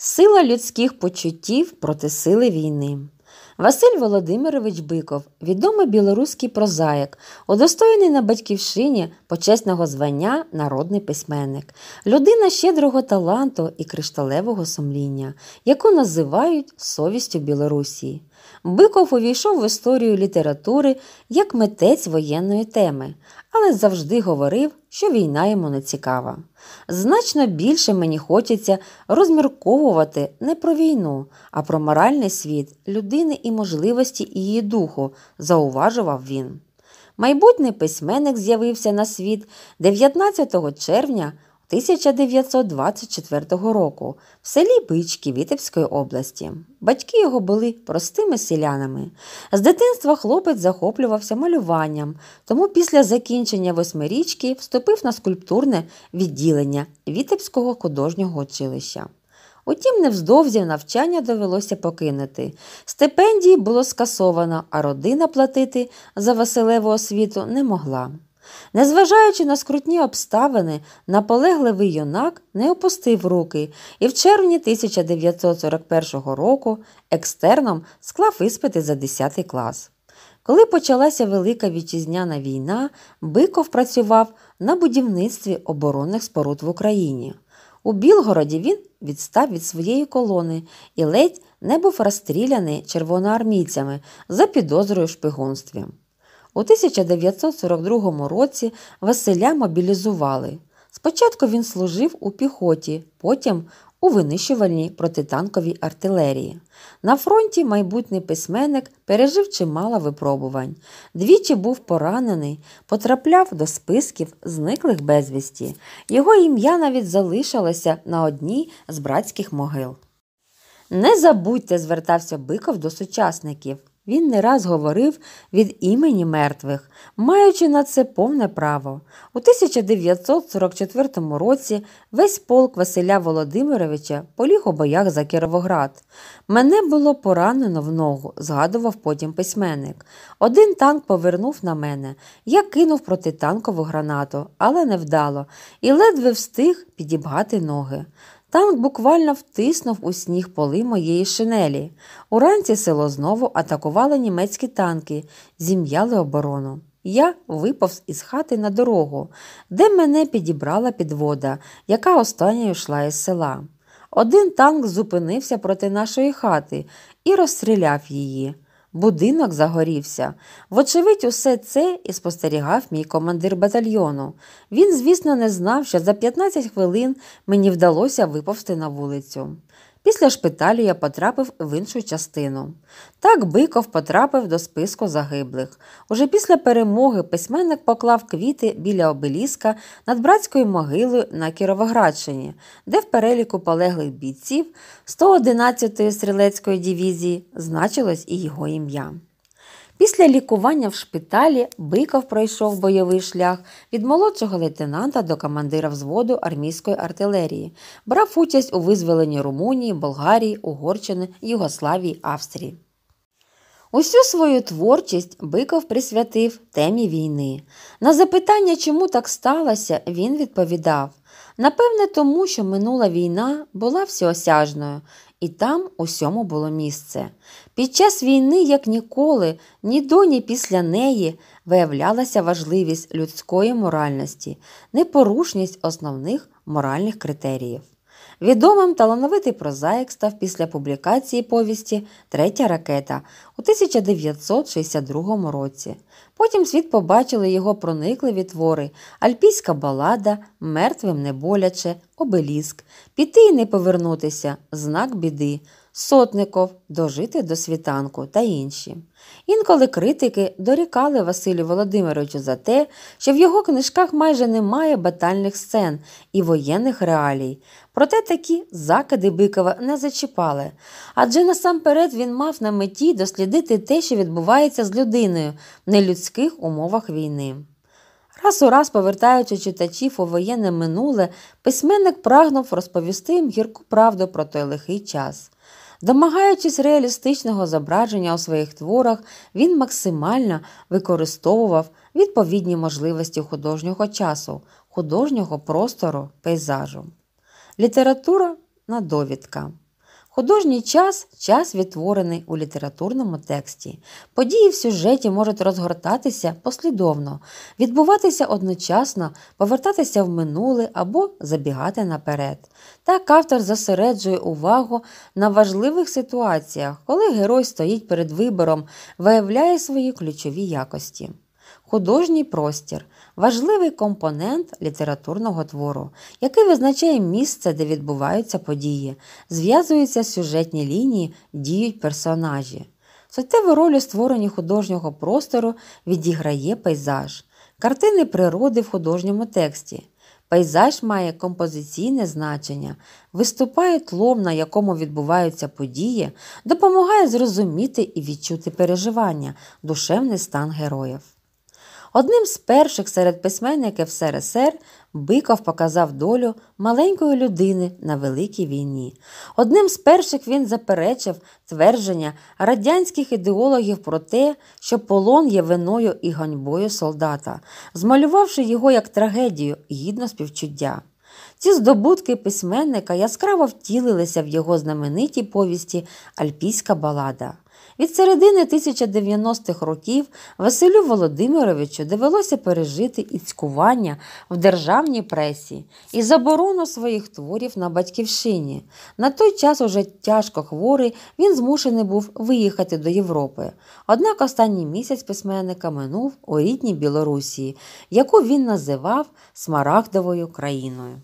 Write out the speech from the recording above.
Сила людських почуттів проти сили війни. Василь Володимирович Биков, відомий білоруський прозаїк, удостоєний на батьківщині почесного звання народний письменник, людина щедрого таланту і кришталевого сумління, яку називають совістю Білорусі. Биков увійшов в історію літератури як митець воєнної теми, але завжди говорив, що війна йому не цікава. Значно більше мені хочеться розмірковувати не про війну, а про моральний світ людини і можливості її духу, зауважував він. Майбутній письменник з'явився на світ 19 червня 1924 року в селі Бички Вітебської області. Батьки його були простими селянами. З дитинства хлопець захоплювався малюванням, тому після закінчення восьмирічки вступив на скульптурне відділення Вітебського художнього училища. Утім, невздовзі навчання довелося покинути. Стипендії було скасовано, а родина платити за Василеву освіту не могла. Незважаючи на скрутні обставини, наполегливий юнак не опустив руки і в червні 1941 року екстерном склав іспити за 10 клас. Коли почалася Велика Вітчизняна війна, Биков працював на будівництві оборонних споруд в Україні. У Білгороді він відстав від своєї колони і ледь не був розстріляний червоноармійцями за підозрою в шпигунстві. У 1942 році Василя мобілізували. Спочатку він служив у піхоті, потім у винищувальній протитанковій артилерії. На фронті майбутній письменник пережив чимало випробувань. Двічі був поранений, потрапляв до списків зниклих безвісті. Його ім'я навіть залишилося на одній з братських могил. Не забудьте, звертався Биков до сучасників. Він не раз говорив від імені мертвих, маючи на це повне право. У 1944 році весь полк Василя Володимировича поліг у боях за Кировоград. Мене було поранено в ногу, згадував потім письменник. Один танк повернув на мене. Я кинув протитанкову гранату, але невдало, і ледве встиг підібгати ноги. Танк буквально втиснув у сніг поли моєї шинелі. Уранці село знову атакували німецькі танки, зім'яли оборону. Я виповз із хати на дорогу, де мене підібрала підвода, яка останньою йшла із села. Один танк зупинився проти нашої хати і розстріляв її. Будинок загорівся. Вочевидь, усе це і спостерігав мій командир батальйону. Він, звісно, не знав, що за 15 хвилин мені вдалося виповзти на вулицю. Після шпиталю я потрапив в іншу частину. Так Биков потрапив до списку загиблих. Уже після перемоги письменник поклав квіти біля обеліска над братською могилою на Кіровоградщині, де в переліку полеглих бійців 111-ї стрілецької дивізії значилось і його ім'я. Після лікування в шпиталі Биков пройшов бойовий шлях від молодшого лейтенанта до командира взводу армійської артилерії, брав участь у визволенні Румунії, Болгарії, Угорщини, Югославії, Австрії. Усю свою творчість Биков присвятив темі війни. На запитання, чому так сталося, він відповідав Напевне, тому що минула війна була всеосяжною, і там усьому було місце. Під час війни, як ніколи, ні до, ні після неї виявлялася важливість людської моральності, непорушність основних моральних критеріїв. Відомим талановитий прозаїк став після публікації повісті Третя ракета у 1962 році. Потім світ побачили його проникливі твори Альпійська балада, Мертвим неболяче, Обеліск, Піти і не повернутися, знак біди. Сотников дожити до світанку та інші. Інколи критики дорікали Василю Володимировичу за те, що в його книжках майже немає батальних сцен і воєнних реалій. Проте такі закиди Бикова не зачіпали, адже насамперед він мав на меті дослідити те, що відбувається з людиною в нелюдських умовах війни. Раз у раз, повертаючи читачів у воєнне минуле, письменник прагнув розповісти їм гірку правду про той лихий час. Домагаючись реалістичного зображення у своїх творах, він максимально використовував відповідні можливості художнього часу, художнього простору, пейзажу. Література на довідка. Художній час час відтворений у літературному тексті. Події в сюжеті можуть розгортатися послідовно, відбуватися одночасно, повертатися в минуле або забігати наперед. Так автор зосереджує увагу на важливих ситуаціях, коли герой стоїть перед вибором, виявляє свої ключові якості. Художній простір важливий компонент літературного твору, який визначає місце, де відбуваються події, зв'язуються сюжетні лінії, діють персонажі. Суттєву роль у створенні художнього простору відіграє пейзаж, картини природи в художньому тексті. Пейзаж має композиційне значення, виступає тлом, на якому відбуваються події, допомагає зрозуміти і відчути переживання, душевний стан героїв. Одним з перших серед письменників СРСР Биков показав долю маленької людини на великій війні. Одним з перших він заперечив твердження радянських ідеологів про те, що полон є виною і ганьбою солдата, змалювавши його як трагедію гідно співчуття. Ці здобутки письменника яскраво втілилися в його знаменитій повісті Альпійська балада. Від середини 1090-х років Василю Володимировичу довелося пережити і цькування в державній пресі і заборону своїх творів на батьківщині. На той час уже тяжко хворий він змушений був виїхати до Європи. Однак останній місяць письменника минув у рідній Білорусі, яку він називав Смарагдовою країною.